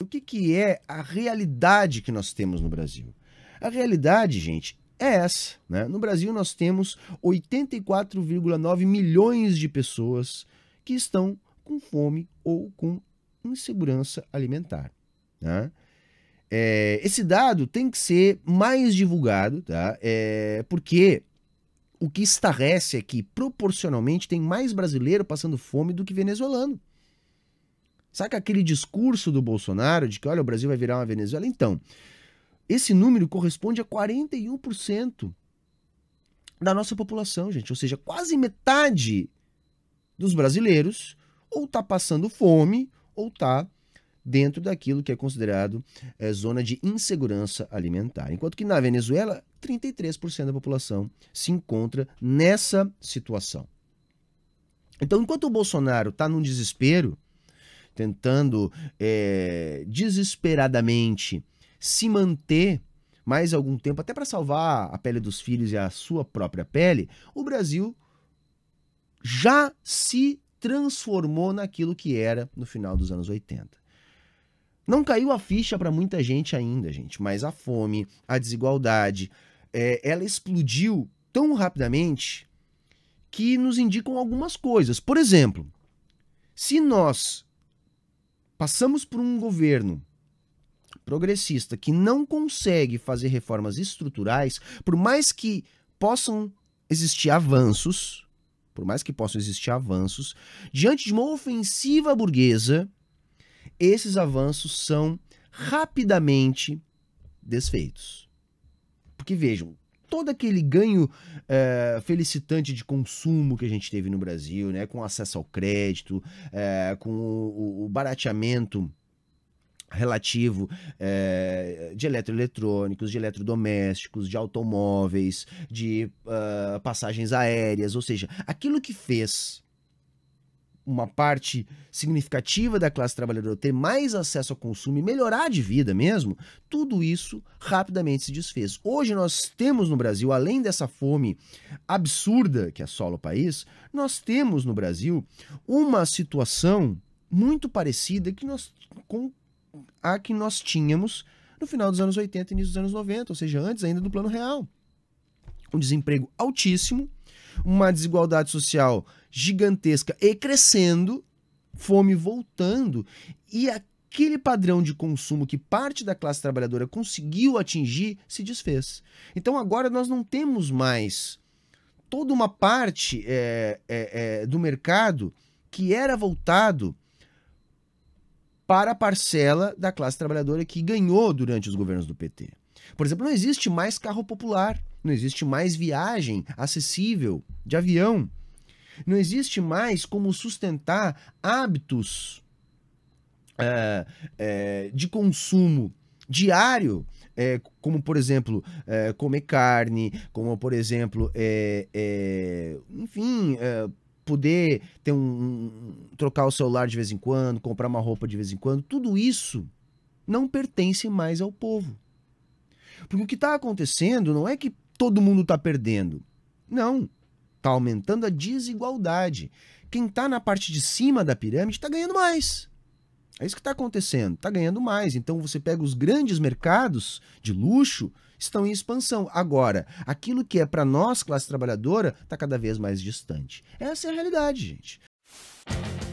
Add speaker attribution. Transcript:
Speaker 1: O que, que é a realidade que nós temos no Brasil? A realidade, gente, é essa. Né? No Brasil, nós temos 84,9 milhões de pessoas que estão com fome ou com insegurança alimentar. Né? É, esse dado tem que ser mais divulgado, tá? É, porque o que estarrece é que, proporcionalmente, tem mais brasileiro passando fome do que venezuelano. Saca aquele discurso do Bolsonaro de que, olha, o Brasil vai virar uma Venezuela? Então, esse número corresponde a 41% da nossa população, gente. Ou seja, quase metade dos brasileiros ou está passando fome ou está dentro daquilo que é considerado é, zona de insegurança alimentar. Enquanto que na Venezuela, 33% da população se encontra nessa situação. Então, enquanto o Bolsonaro está num desespero, tentando é, desesperadamente se manter mais algum tempo, até para salvar a pele dos filhos e a sua própria pele, o Brasil já se transformou naquilo que era no final dos anos 80. Não caiu a ficha para muita gente ainda, gente, mas a fome, a desigualdade, é, ela explodiu tão rapidamente que nos indicam algumas coisas. Por exemplo, se nós passamos por um governo progressista que não consegue fazer reformas estruturais, por mais que possam existir avanços, por mais que possam existir avanços, diante de uma ofensiva burguesa, esses avanços são rapidamente desfeitos. Porque vejam, todo aquele ganho é, felicitante de consumo que a gente teve no Brasil, né? Com acesso ao crédito, é, com o, o barateamento relativo é, de eletroeletrônicos, de eletrodomésticos, de automóveis, de uh, passagens aéreas, ou seja, aquilo que fez uma parte significativa da classe trabalhadora ter mais acesso ao consumo e melhorar de vida mesmo, tudo isso rapidamente se desfez. Hoje nós temos no Brasil, além dessa fome absurda que assola o país, nós temos no Brasil uma situação muito parecida que nós, com a que nós tínhamos no final dos anos 80 e início dos anos 90, ou seja, antes ainda do Plano Real. Um desemprego altíssimo, uma desigualdade social gigantesca e crescendo, fome voltando, e aquele padrão de consumo que parte da classe trabalhadora conseguiu atingir se desfez. Então agora nós não temos mais toda uma parte é, é, é, do mercado que era voltado para a parcela da classe trabalhadora que ganhou durante os governos do PT. Por exemplo, não existe mais carro popular, não existe mais viagem acessível de avião não existe mais como sustentar hábitos é, é, de consumo diário, é, como por exemplo é, comer carne, como por exemplo, é, é, enfim poder ter um, trocar o celular de vez em quando, comprar uma roupa de vez em quando, tudo isso não pertence mais ao povo. Porque o que está acontecendo não é que todo mundo está perdendo. Não. Está aumentando a desigualdade. Quem está na parte de cima da pirâmide está ganhando mais. É isso que está acontecendo. Está ganhando mais. Então você pega os grandes mercados de luxo, estão em expansão. Agora, aquilo que é para nós, classe trabalhadora, está cada vez mais distante. Essa é a realidade, gente.